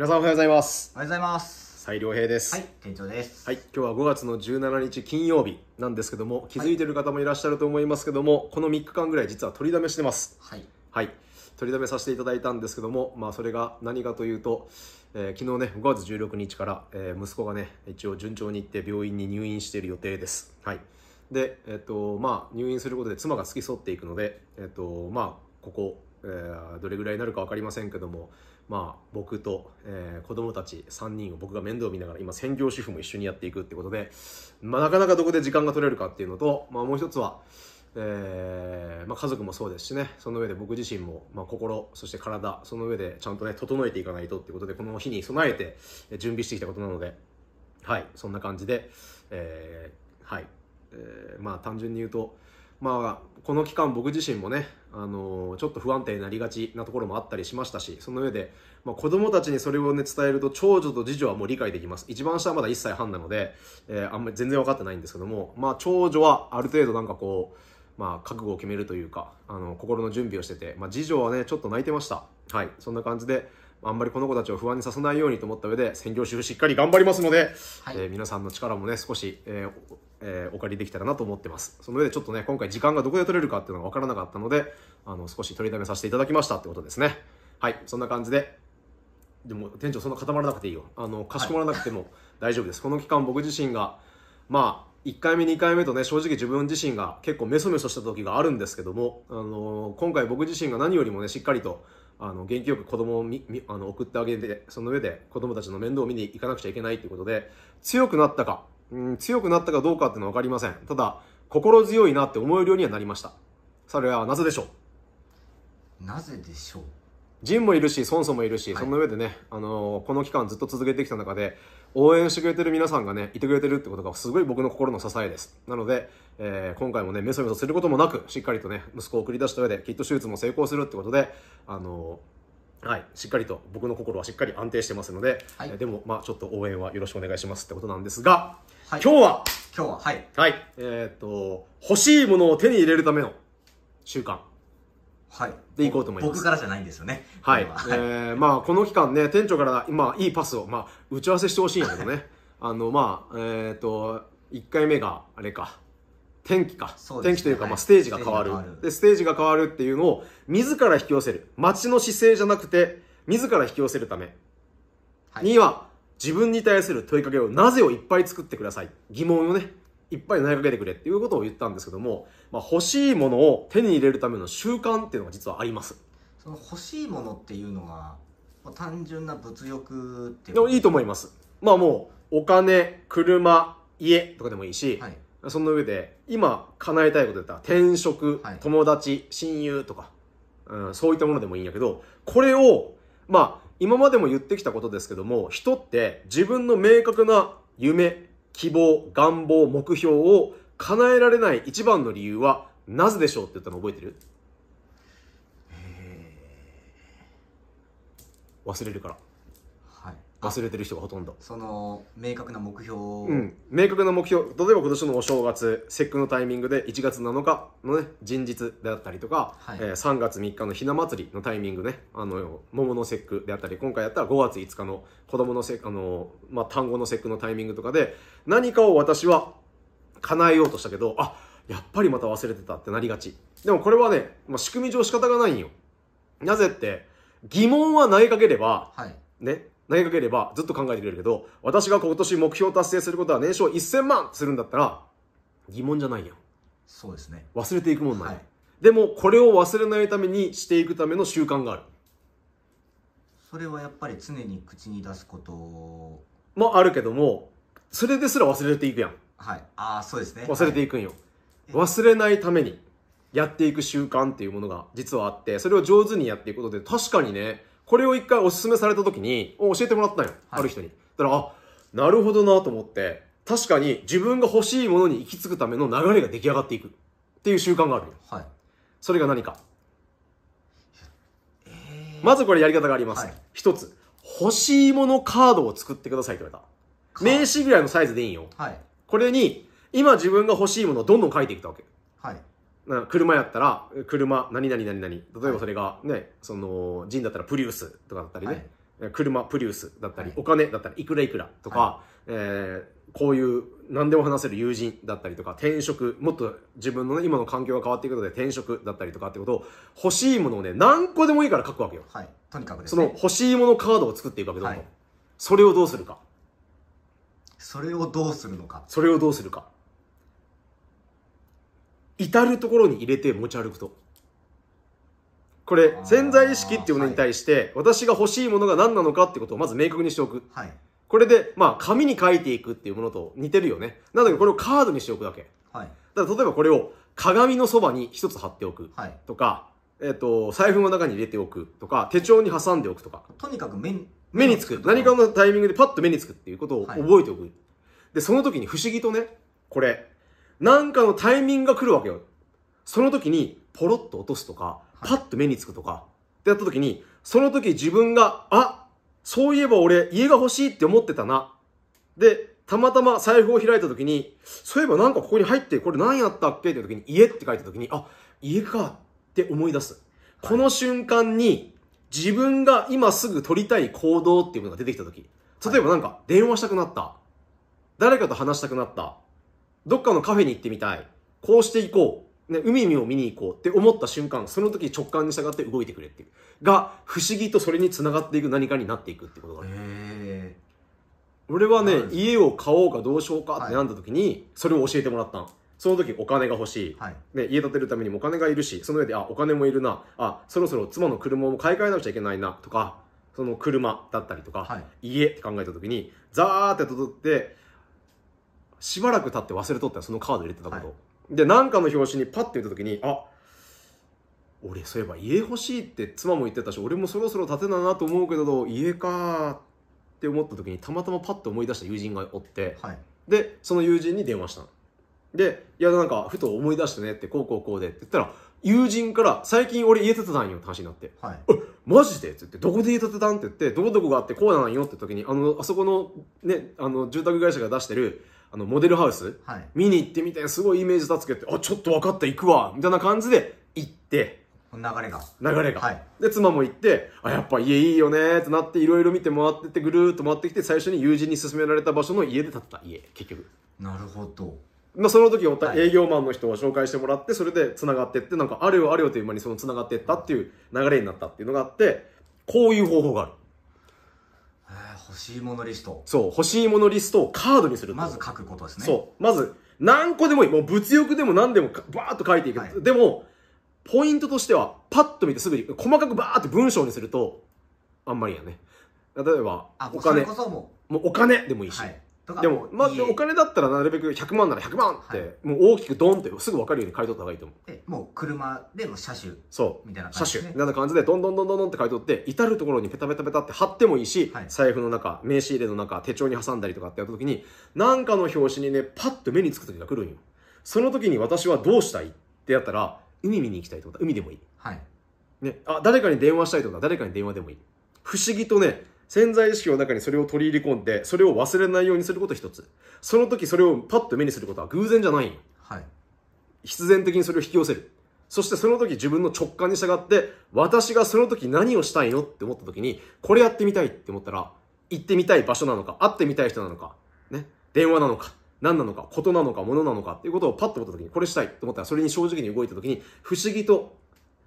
皆さんおはようございます。おはようございます。斉良平です。はい、店長です。はい、今日は5月の17日金曜日なんですけども、気づいてる方もいらっしゃると思いますけども、この3日間ぐらい実は取りだめしてます。はい。はい、取りだめさせていただいたんですけども、まあ、それが何かというと、えー昨日ね5月16日から、えー息子がね一応順調に行って病院に入院している予定です。はい、で、えっとまあ、入院することで妻が付き添っていくので、えっとまあ、ここ、えーどれぐらいになるか分かりませんけども、まあ、僕と、えー、子供たち3人を僕が面倒を見ながら今専業主婦も一緒にやっていくってことで、まあ、なかなかどこで時間が取れるかっていうのと、まあ、もう一つは、えーまあ、家族もそうですしねその上で僕自身も、まあ、心そして体その上でちゃんとね整えていかないとってことでこの日に備えて準備してきたことなのではいそんな感じで、えー、はい、えー、まあ単純に言うとまあこの期間僕自身もねあのちょっと不安定になりがちなところもあったりしましたしその上で、まあ、子供たちにそれを、ね、伝えると長女と次女はもう理解できます一番下はまだ1歳半なので、えー、あんまり全然分かってないんですけども、まあ、長女はある程度なんかこう、まあ、覚悟を決めるというかあの心の準備をしてて、まあ、次女はねちょっと泣いてましたはいそんな感じであんまりこの子たちを不安にさせないようにと思った上で、専業主婦しっかり頑張りますので、はい、えー、皆さんの力もね、少し、えーえー、お借りできたらなと思ってます。その上でちょっとね、今回時間がどこで取れるかっていうのが分からなかったので、あの、少し取りためさせていただきましたってことですね。はい、そんな感じで、でも店長そんな固まらなくていいよ。あの、かしこまらなくても大丈夫です。はい、この期間僕自身が、まあ、1回目2回目とね正直自分自身が結構メソメソした時があるんですけども、あのー、今回僕自身が何よりもねしっかりとあの元気よく子供をみあの送ってあげてその上で子供たちの面倒を見に行かなくちゃいけないということで強くなったか、うん、強くなったかどうかっていうのは分かりませんただ心強いなって思えるようにはなりましたそれはなぜでしょうなぜでしょうジンもいるし、孫ンもいるし、その上でね、あのー、この期間ずっと続けてきた中で、応援してくれてる皆さんがね、いてくれてるってことがすごい僕の心の支えです。なので、えー、今回もね、メソメソすることもなく、しっかりとね、息子を送り出した上で、きっと手術も成功するってことで、あのー、はい、しっかりと僕の心はしっかり安定してますので、はい、えでも、まあ、ちょっと応援はよろしくお願いしますってことなんですが、はい、今日は今日ははい、はい、えっと欲しいものを手に入れるための習慣はい、でいこうと思います僕からじゃないんですよねはい、えー、まあこの期間ね店長からまあいいパスを、まあ、打ち合わせしてほしいんだけどね あのまあえっ、ー、と1回目があれか天気か、ね、天気というか、まあ、ステージが変わるでステージが変わるっていうのを自ら引き寄せる街の姿勢じゃなくて自ら引き寄せるためには、はい、自分に対する問いかけをなぜをいっぱい作ってください疑問をねいっぱい投げかけてくれっていうことを言ったんですけども、まあ、欲しいものを手に入れるための習慣っていうのが実はありますその欲しいものっていうのは、まあ、単純な物欲っていういいと思いますまあもうお金車家とかでもいいし、はい、その上で今叶えたいことだったら転職、はい、友達親友とか、うん、そういったものでもいいんやけどこれをまあ今までも言ってきたことですけども人って自分の明確な夢希望、願望、目標を叶えられない一番の理由はなぜでしょうって言ったの覚えてる忘れるから。忘れてる人がほとんどその明確な目標うん、明確な目標例えば今年のお正月節句のタイミングで1月7日のね人日であったりとか、はい、えー、3月3日のひな祭りのタイミングねあの桃の節句であったり今回やったら5月5日の子供の節あの、まあ、単語の節句のタイミングとかで何かを私は叶えようとしたけどあやっぱりまた忘れてたってなりがちでもこれはね、まあ、仕組み上仕方がないんよなぜって疑問は投げかければ、はい、ね投げかければずっと考えてくれるけど、私が今年目標達成することは年商1000万するんだったら、疑問じゃないやん。そうですね。忘れていくもんない。はい、でも、これを忘れないためにしていくための習慣がある。それはやっぱり常に口に出すこともあるけども、それですら忘れていくやん。はい。ああ、そうですね。忘れていくんよ。はい、忘れないためにやっていく習慣っていうものが実はあって、それを上手にやっていくことで、確かにね、これを一回おすすめされた時に、教えてもらったんよ。ある人に。だから、あ、なるほどなと思って、確かに自分が欲しいものに行き着くための流れが出来上がっていく。っていう習慣があるよ。はい。それが何か。えー、まずこれやり方があります。一、はい、つ。欲しいものカードを作ってくださいって言われた。名刺ぐらいのサイズでいいよ。はい。これに、今自分が欲しいものをどんどん書いていくわけ。な車やったら車何々何々例えばそれがね、はい、その人だったらプリウスとかだったりね、はい、車プリウスだったり、はい、お金だったらいくらいくらとか、はい、えー、こういう何でも話せる友人だったりとか転職もっと自分の、ね、今の環境が変わっていくので転職だったりとかってことを欲しいものをね何個でもいいから書くわけよ、はい、とにかく、ね、その欲しいものカードを作っていくわけだんそれをどうするかそれをどうするのかそれをどうするか至る所に入れて持ち歩くと。これ、潜在意識っていうものに対して、私が欲しいものが何なのかってことをまず明確にしておく。はい、これで、まあ、紙に書いていくっていうものと似てるよね。なので、これをカードにしておくだけ。はい、だ例えばこれを鏡のそばに一つ貼っておくとか、えっ、ー、と、財布の中に入れておくとか、手帳に挟んでおくとか。とにかく目に、目につく。何かのタイミングでパッと目につくっていうことを覚えておく。で、その時に不思議とね、これ、なんかのタイミングが来るわけよ。その時に、ポロッと落とすとか、パッと目につくとか、ってやった時に、その時自分が、あそういえば俺、家が欲しいって思ってたな。で、たまたま財布を開いた時に、そういえばなんかここに入って、これ何やったっけって時に、家って書いた時に、あ、家かって思い出す。この瞬間に、自分が今すぐ取りたい行動っていうものが出てきた時。例えばなんか、電話したくなった。誰かと話したくなった。どっかのカフェに行ってみたい。こうしていこう。ね、海を見に行こうって思った瞬間、その時直感に従って動いてくれっていう。が、不思議とそれにつながっていく何かになっていくってことがある。俺はね、家を買おうかどうしようかって悩んだ時に、それを教えてもらったん。その時お金が欲しい、はい、ね、家建てるためにもお金がいるしその上であお金もいるなあそろそろ妻の車も買い替えなくちゃいけないなとかその車だったりとか、はい、家って考えた時にザーって届ってしばらく経って忘れとったそのカード入れてたこと、はい、で何かの表紙にパッて見た時にあ俺そういえば家欲しいって妻も言ってたし俺もそろそろ建てななと思うけど家かって思った時にたまたまパッと思い出した友人がおって、はい、でその友人に電話したので「いやなんかふと思い出してね」って「こうこうこうで」って言ったら友人から「最近俺家建てたんよ」って話になって「はい、マジで?」って言って「どこで家建てたん?」って言って「どこどこがあってこうなんよ」って時にあのあそこのねあの住宅会社が出してるあの、モデルハウス、はい、見に行ってみて、すごいイメージ立つけど、あ、ちょっと分かった、行くわ、みたいな感じで行って、流れが。流れが。はい、で、妻も行って、あ、やっぱ家いいよねってなって、いろいろ見て回ってって、ぐるーっと回ってきて、最初に友人に勧められた場所の家で建った家、結局。なるほど。まあ、その時おた、営業マンの人を紹介してもらってそれでつながってってなんかあれよあれよという間にそのつながってったっていう流れになったっていうのがあってこういう方法がある欲しいものリスト。そう、欲しいものリストをカードにする。まず書くことですね。そう。まず、何個でもいい。もう物欲でも何でもバーっと書いていく。はい、でも、ポイントとしては、パッと見てすぐに、細かくバーって文章にすると、あんまりやね。例えば、お金。それこそもう。もうお金でもいいし。はいでも、まあ、お金だったらなるべく100万なら100万って、はい、もう大きくドンってすぐ分かるように買い取った方がいいと思う。で、もう車での車種。そう。みたいな感じ、ね、車種。みたいな感じで、どんどんどんどんどんって買い取って、至る所にペタペタペタって貼ってもいいし、はい、財布の中、名刺入れの中、手帳に挟んだりとかってやった時に、なんかの表紙にね、パッと目につく時が来るんよ。その時に私はどうしたいってやったら、海見に行きたいと海でもいい。はい。ね、あ、誰かに電話したいとか、誰かに電話でもいい。不思議とね、潜在意識の中にそれを取り入れ込んで、それを忘れないようにすること一つ。その時それをパッと目にすることは偶然じゃないはい。必然的にそれを引き寄せる。そしてその時自分の直感に従って、私がその時何をしたいのって思った時に、これやってみたいって思ったら、行ってみたい場所なのか、会ってみたい人なのか、ね、電話なのか、何なのか、ことなのか、ものなのかっていうことをパッと思った時に、これしたいと思ったら、それに正直に動いた時に、不思議と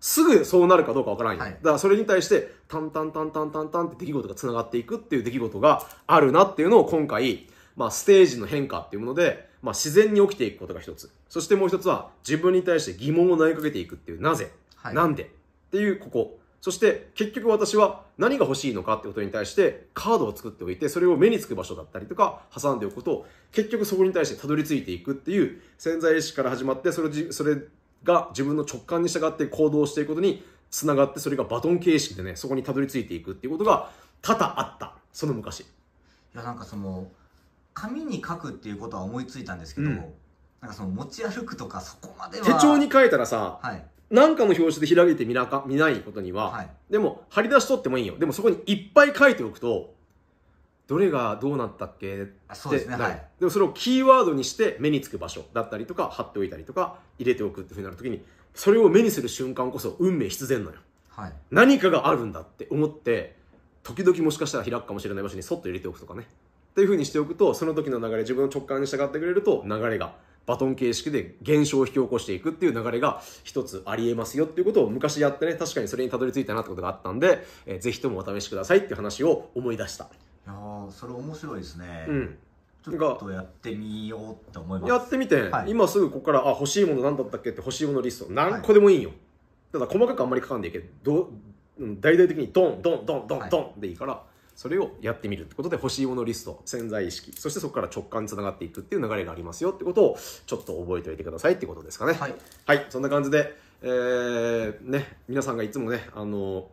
すぐそうなるかどうかわからなはい、だからそれに対して、タンタンタンタンタンタンって出来事が繋がっていくっていう出来事があるなっていうのを今回、まあ、ステージの変化っていうもので、まあ、自然に起きていくことが一つ。そしてもう一つは、自分に対して疑問を投げかけていくっていう、なぜ、はい、なんでっていう、ここ。そして、結局私は何が欲しいのかってことに対して、カードを作っておいて、それを目につく場所だったりとか、挟んでおくことを、結局そこに対してたどり着いていくっていう、潜在意識から始まって、それ、それが自分の直感に従って行動していくことにつながってそれがバトン形式でねそこにたどり着いていくっていうことが多々あったその昔いやなんかその紙に書くっていうことは思いついたんですけど、うん、なんかその持ち歩くとかそこまでは手帳に書いたらさ、はい、なんかの表紙で開いてみらか見ないことには、はい、でも張り出しとってもいいよでもそこにいっぱい書いておくとどれがどうなったっけってそうですねはいでもそれをキーワードにして目につく場所だったりとか貼っておいたりとか入れておくっていうふうになるときにそれを目にする瞬間こそ運命必然なのよはい何かがあるんだって思って時々もしかしたら開くかもしれない場所にそっと入れておくとかねっていうふうにしておくとその時の流れ自分の直感に従ってくれると流れがバトン形式で現象を引き起こしていくっていう流れが一つありえますよっていうことを昔やってね確かにそれにたどり着いたなってことがあったんで、えーぜひともお試しくださいっていう話を思い出したいやそれ面白いですね、うん、ちょっとやってみようって思いますやってみて、はい、今すぐここからあ欲しいもの何だったっけって欲しいものリスト何個でもいいよ、はい、ただ細かくあんまり書かんでいいけど大々的にドンドンドンドンドンでいいから、はい、それをやってみるってことで欲しいものリスト潜在意識そしてそこから直感につながっていくっていう流れがありますよってことをちょっと覚えておいてくださいってことですかねはい、そんな感じでえー、ね皆さんがいつもねあの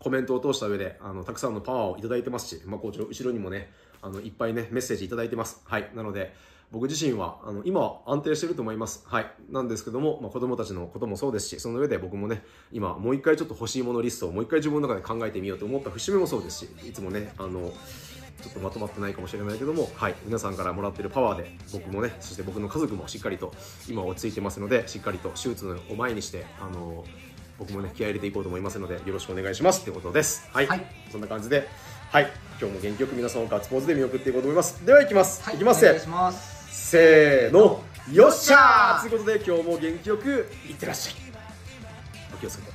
コメントを通した上で、あの、たくさんのパワーをいただいてますし、まあ、校長、後ろにもね、あの、いっぱいね、メッセージいただいてます。はい。なので、僕自身は、あの、今は安定してると思います。はい。なんですけども、まあ、子供たちのこともそうですし、その上で僕もね、今、もう一回ちょっと欲しいものリストをもう一回自分の中で考えてみようと思った節目もそうですし、いつもね、あの、ちょっとまとまってないかもしれないけども、はい、皆さんからもらってるパワーで、僕もね、そして僕の家族もしっかりと、今落ち着いてますので、しっかりと手術を前にして、あのー僕もね気合入れていこうと思いますのでよろしくお願いしますってことですはい、はい、そんな感じではい今日も元気よく皆さんをガッツポーズで見送っていこうと思いますではいきます、はい、いきますせーのよっしゃーということで今日も元気よくいってらっしゃいお気をつけて